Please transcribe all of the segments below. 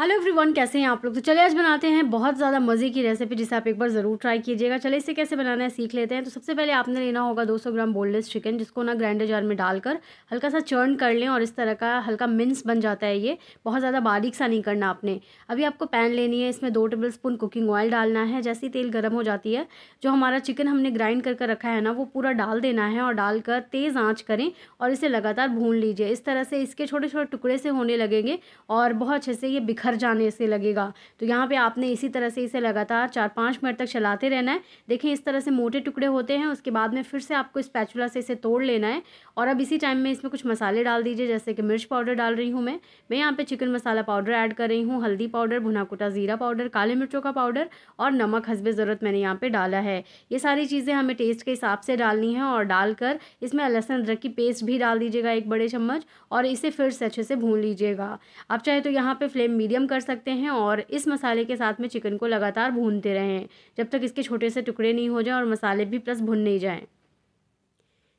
hello everyone कैसे हैं आप लोग तो चले आज बनाते हैं बहुत ज़्यादा मज़े की रेसिपी जिसे आप एक बार ज़रूर ट्राई कीजिएगा चले इसे कैसे बनाना है सीख लेते हैं तो सबसे पहले आपने लेना होगा 200 ग्राम बोनलेस चिकन जिसको ना ग्राइंडर जार में डालकर हल्का सा चर्न कर लें और इस तरह का हल्का मिन्स बन जाता है ये बहुत ज़्यादा बारीक सा नहीं करना आपने अभी आपको पैन लेनी है इसमें दो टेबल स्पून कुकिंग ऑयल डालना है जैसे ही तेल गर्म हो जाती है जो हमारा चिकन हमने ग्राइंड करके रखा है ना वो पूरा डाल देना है और डालकर तेज़ आँच करें और इसे लगातार भून लीजिए इस तरह से इसके छोटे छोटे टुकड़े से होने लगेंगे और बहुत अच्छे से ये बिखर भर जाने से लगेगा तो यहाँ पे आपने इसी तरह से इसे लगातार चार पाँच मिनट तक चलाते रहना है देखें इस तरह से मोटे टुकड़े होते हैं उसके बाद में फिर से आपको इस पैचुला से इसे तोड़ लेना है और अब इसी टाइम में इसमें कुछ मसाले डाल दीजिए जैसे कि मिर्च पाउडर डाल रही हूँ मैं मैं यहाँ पर चिकन मसाला पाउडर ऐड कर रही हूँ हल्दी पाउडर भुना कुटा ज़ीरा पाउडर काले मिर्चों का पाउडर और नमक हंसबे ज़रूरत मैंने यहाँ पर डाला है ये सारी चीज़ें हमें टेस्ट के हिसाब से डालनी है और डालकर इसमें लहसुन अदरक की पेस्ट भी डाल दीजिएगा एक बड़े चम्मच और इसे फिर से अच्छे से भून लीजिएगा आप चाहे तो यहाँ पे फ्लेम मीडियम मीडियम कर सकते हैं और इस मसाले के साथ में चिकन को लगातार भूनते रहें जब तक इसके छोटे से टुकड़े नहीं हो जाएं और मसाले भी प्लस भुन नहीं जाएँ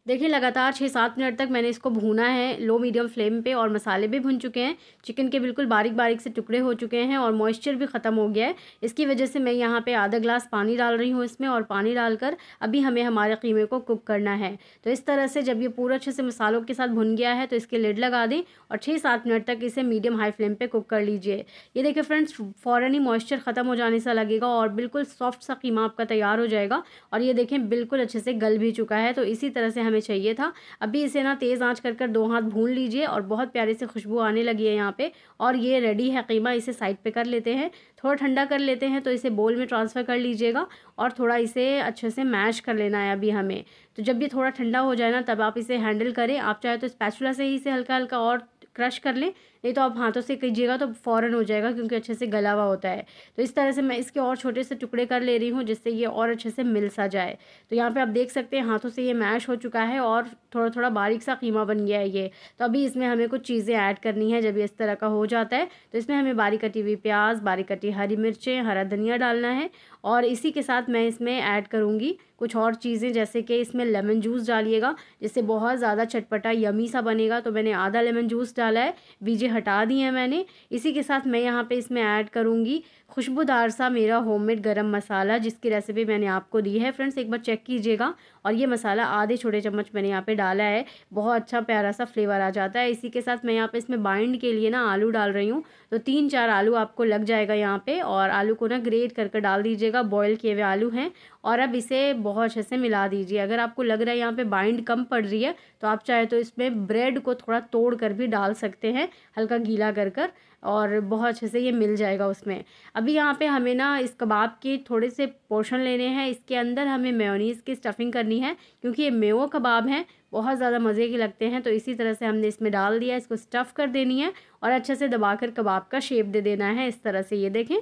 देखिए लगातार छः सात मिनट तक मैंने इसको भूना है लो मीडियम फ्लेम पे और मसाले भी भुन चुके हैं चिकन के बिल्कुल बारीक बारीक से टुकड़े हो चुके हैं और मॉइस्चर भी ख़त्म हो गया है इसकी वजह से मैं यहाँ पे आधा ग्लास पानी डाल रही हूँ इसमें और पानी डालकर अभी हमें हमारे कीमे को कुक करना है तो इस तरह से जब ये पूरा अच्छे से मसालों के साथ भुन गया है तो इसके लेड लगा दें और छः सात मिनट तक इसे मीडियम हाई फ्लेम पर कुक कर लीजिए ये देखिए फ्रेंड्स फ़ौरन ही मॉइस्चर ख़त्म हो जाने सा लगेगा और बिल्कुल सॉफ्ट सा कीमा आपका तैयार हो जाएगा और ये देखें बिल्कुल अच्छे से गल भी चुका है तो इसी तरह से हमें चाहिए था अभी इसे ना तेज़ आंच कर कर दो हाथ भून लीजिए और बहुत प्यारे से खुशबू आने लगी है यहाँ पे और ये रेडी है कीमा इसे साइड पे कर लेते हैं थोड़ा ठंडा कर लेते हैं तो इसे बोल में ट्रांसफ़र कर लीजिएगा और थोड़ा इसे अच्छे से मैश कर लेना है अभी हमें तो जब ये थोड़ा ठंडा हो जाए ना तब आप इसे हैंडल करें आप चाहे तो स्पैचुला से ही इसे हल्का हल्का और क्रश कर लें नहीं तो आप हाथों से कीजिएगा तो फ़ौरन हो जाएगा क्योंकि अच्छे से गला हुआ होता है तो इस तरह से मैं इसके और छोटे से टुकड़े कर ले रही हूँ जिससे ये और अच्छे से मिल सा जाए तो यहाँ पर आप देख सकते हैं हाथों से ये मैश हो चुका है और थोड़ा थोड़ा बारीक सा कीमा बन गया है ये तो अभी इसमें हमें कुछ चीज़ें ऐड करनी है जब इस तरह का हो जाता है तो इसमें हमें बारीक कटी हुई प्याज बारीक कटी हरी मिर्चें हरा धनिया डालना है और इसी के साथ मैं इसमें ऐड करूँगी कुछ और चीज़ें जैसे कि इसमें लेमन जूस डालिएगा जिससे बहुत ज़्यादा चटपटा यमी सा बनेगा तो मैंने आधा लेमन जूस डाला है बीजे हटा दिए हैं मैंने इसी के साथ मैं यहाँ पे इसमें ऐड करूँगी खुशबूदार सा मेरा होममेड गरम मसाला जिसकी रेसिपी मैंने आपको दी है फ्रेंड्स एक बार चेक कीजिएगा और ये मसाला आधे छोटे चम्मच मैंने यहाँ पे डाला है बहुत अच्छा प्यारा सा फ्लेवर आ जाता है इसी के साथ मैं यहाँ पे इसमें बाइंड के लिए ना आलू डाल रही हूँ तो तीन चार आलू आपको लग जाएगा यहाँ पे और आलू को ना ग्रेट कर कर डाल दीजिएगा बॉयल किए हुए आलू हैं और अब इसे बहुत अच्छे से मिला दीजिए अगर आपको लग रहा है यहाँ पे बाइंड कम पड़ रही है तो आप चाहे तो इसमें ब्रेड को थोड़ा तोड़ कर भी डाल सकते हैं हल्का गीला कर कर और बहुत अच्छे से ये मिल जाएगा उसमें अभी यहाँ पे हमें ना इस कबाब के थोड़े से पोर्शन लेने हैं इसके अंदर हमें मेयोनीज़ की स्टफ़िंग करनी है क्योंकि ये मेवो कबाब हैं बहुत ज़्यादा मज़े के लगते हैं तो इसी तरह से हमने इसमें डाल दिया इसको स्टफ़ कर देनी है और अच्छे से कर कबाब का शेप दे देना है इस तरह से ये देखें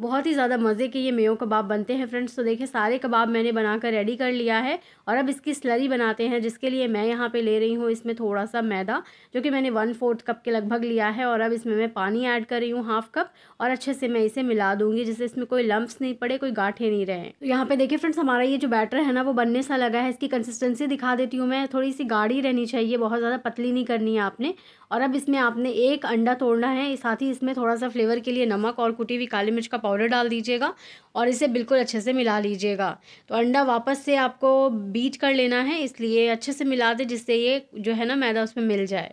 बहुत ही ज़्यादा मज़े के ये मेयो कबाब बनते हैं फ्रेंड्स तो देखिए सारे कबाब मैंने बनाकर रेडी कर लिया है और अब इसकी स्लरी बनाते हैं जिसके लिए मैं यहाँ पे ले रही हूँ इसमें थोड़ा सा मैदा जो कि मैंने वन फोर्थ कप के लगभग लिया है और अब इसमें मैं पानी ऐड कर रही हूँ हाफ कप और अच्छे से मैं इसे मिला दूँगी जिससे इसमें कोई लम्ब्स नहीं पड़े कोई गाठे नहीं रहे तो यहाँ पर देखिए फ्रेंड्स हमारा ये जो बैटर है ना वो बनने सा लगा है इसकी कंसिस्टेंसी दिखा देती हूँ मैं थोड़ी सी गाढ़ी रहनी चाहिए बहुत ज़्यादा पतली नहीं करनी है आपने और अब इसमें आपने एक अंडा तोड़ना है साथ ही इसमें थोड़ा सा फ्लेवर के लिए नमक और कुटी हुई काली मिर्च का पाउडर डाल दीजिएगा और इसे बिल्कुल अच्छे से मिला लीजिएगा तो अंडा वापस से आपको बीट कर लेना है इसलिए अच्छे से मिला दे जिससे ये जो है ना मैदा उसमें मिल जाए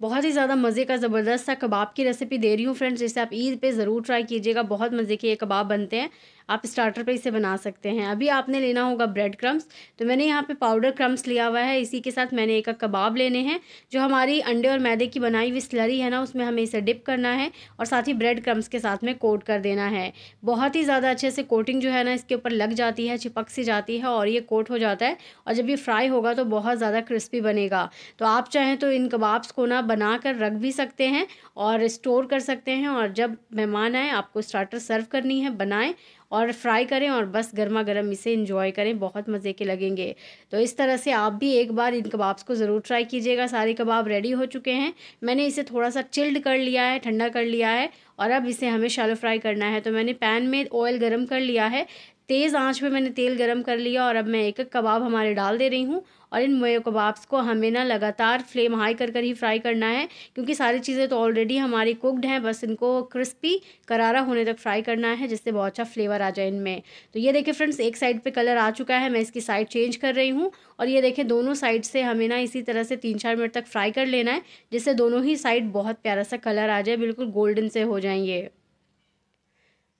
बहुत ही ज़्यादा मज़े का ज़बरदस्त सा कबाब की रेसिपी दे रही हूँ फ्रेंड्स जिसे आप ईद पे ज़रूर ट्राई कीजिएगा बहुत मज़े के ये कबाब बनते हैं आप स्टार्टर पे इसे बना सकते हैं अभी आपने लेना होगा ब्रेड क्रम्स तो मैंने यहाँ पे पाउडर क्रम्स लिया हुआ है इसी के साथ मैंने एक कबाब लेने हैं जो हमारी अंडे और मैदे की बनाई हुई स्लरी है ना उसमें हमें इसे डिप करना है और साथ ही ब्रेड क्रम्स के साथ में कोट कर देना है बहुत ही ज़्यादा अच्छे से कोटिंग जो है ना इसके ऊपर लग जाती है चिपक सी जाती है और ये कोट हो जाता है और जब ये फ्राई होगा तो बहुत ज़्यादा क्रिस्पी बनेगा तो आप चाहें तो इन कबाब्स को ना बना कर रख भी सकते हैं और स्टोर कर सकते हैं और जब मेहमान आए आपको स्टार्टर सर्व करनी है बनाएं और फ्राई करें और बस गर्मा गर्म इसे इंजॉय करें बहुत मज़े के लगेंगे तो इस तरह से आप भी एक बार इन कबाब्स को ज़रूर ट्राई कीजिएगा सारे कबाब रेडी हो चुके हैं मैंने इसे थोड़ा सा चिल्ड कर लिया है ठंडा कर लिया है और अब इसे हमें शैलो फ्राई करना है तो मैंने पैन में ऑयल गर्म कर लिया है तेज़ आंच पे मैंने तेल गरम कर लिया और अब मैं एक एक कबाब हमारे डाल दे रही हूँ और इन कबाब्स को हमें ना लगातार फ्लेम हाई कर कर ही फ्राई करना है क्योंकि सारी चीज़ें तो ऑलरेडी हमारी कुकड हैं बस इनको क्रिस्पी करारा होने तक फ्राई करना है जिससे बहुत अच्छा फ्लेवर आ जाए इनमें तो ये देखें फ्रेंड्स एक साइड पे कलर आ चुका है मैं इसकी साइड चेंज कर रही हूँ और ये देखें दोनों साइड से हमें ना इसी तरह से तीन चार मिनट तक फ्राई कर लेना है जिससे दोनों ही साइड बहुत प्यारा सा कलर आ जाए बिल्कुल गोल्डन से हो जाए जाएंगे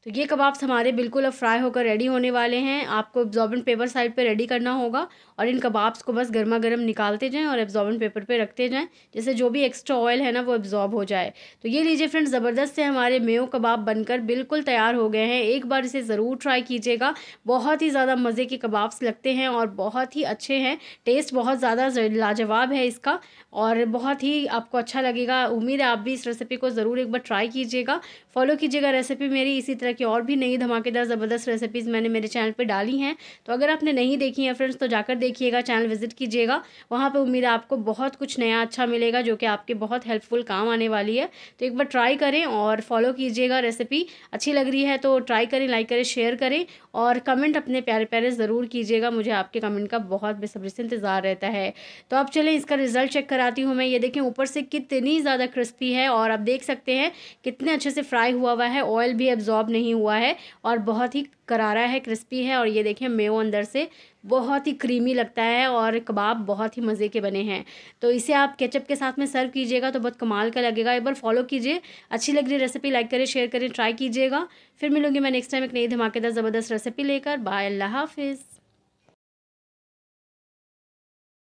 तो ये कबाब्स हमारे बिल्कुल अब फ्राई होकर रेडी होने वाले हैं आपको एब्जॉर्बेंट पेपर साइड पे रेडी करना होगा और इन कबाब्स को बस गर्मा गर्म निकालते जाएं और एब्जॉर्बेंट पेपर पे रखते जाएं जैसे जो भी एक्स्ट्रा ऑयल है ना वो एब्जॉर्ब हो जाए तो ये लीजिए फ्रेंड्स ज़बरदस्त से हमारे मेो कबाब बनकर बिल्कुल तैयार हो गए हैं एक बार इसे ज़रूर ट्राई कीजिएगा बहुत ही ज़्यादा मज़े के कबाब्स लगते हैं और बहुत ही अच्छे हैं टेस्ट बहुत ज़्यादा लाजवाब है इसका और बहुत ही आपको अच्छा लगेगा उम्मीद है आप भी इस रेसिपी को ज़रूर एक बार ट्राई कीजिएगा फॉलो कीजिएगा रेसिपी मेरी इसी तरह तरह की और भी नई धमाकेदार ज़बरदस्त रेसिपीज़ मैंने मेरे चैनल पर डाली हैं तो अगर आपने नहीं देखी हैं फ्रेंड्स तो जाकर देखिएगा चैनल विजिट कीजिएगा वहाँ पर उम्मीद है आपको बहुत कुछ नया अच्छा मिलेगा जो कि आपके बहुत हेल्पफुल काम आने वाली है तो एक बार ट्राई करें और फॉलो कीजिएगा रेसिपी अच्छी लग रही है तो ट्राई करें लाइक करें शेयर करें और कमेंट अपने प्यारे प्यारे ज़रूर कीजिएगा मुझे आपके कमेंट का बहुत बेसब्री से इंतज़ार रहता है तो अब चलें इसका रिज़ल्ट चेक कराती हूँ मैं ये देखें ऊपर से कितनी ज़्यादा क्रिस्पी है और आप देख सकते हैं कितने अच्छे से फ्राई हुआ हुआ है ऑयल भी एब्जॉर्ब नहीं नहीं हुआ है और बहुत ही करारा है क्रिस्पी है और ये देखें मेव अंदर से बहुत ही क्रीमी लगता है और कबाब बहुत ही मज़े के बने हैं तो इसे आप केचप के साथ में सर्व कीजिएगा तो बहुत कमाल का लगेगा एक बार फॉलो कीजिए अच्छी लग रही रेसिपी लाइक करें शेयर करें ट्राई कीजिएगा फिर मिलूंगी मैं नेक्स्ट टाइम एक नई धमाकेदार ज़बरदस्त रेसिपी लेकर बाय अल्लाह हाफिज़